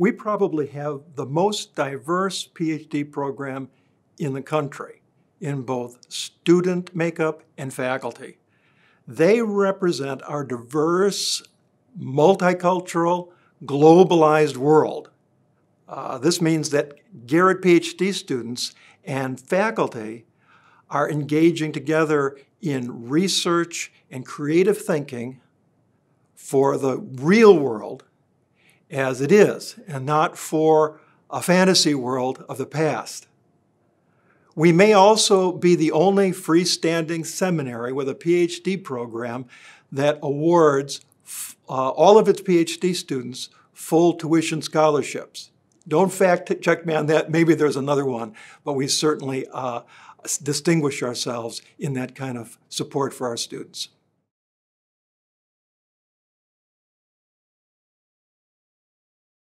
we probably have the most diverse PhD program in the country in both student makeup and faculty. They represent our diverse, multicultural, globalized world. Uh, this means that Garrett PhD students and faculty are engaging together in research and creative thinking for the real world as it is and not for a fantasy world of the past. We may also be the only freestanding seminary with a PhD program that awards uh, all of its PhD students full tuition scholarships. Don't fact check me on that. Maybe there's another one, but we certainly uh, distinguish ourselves in that kind of support for our students.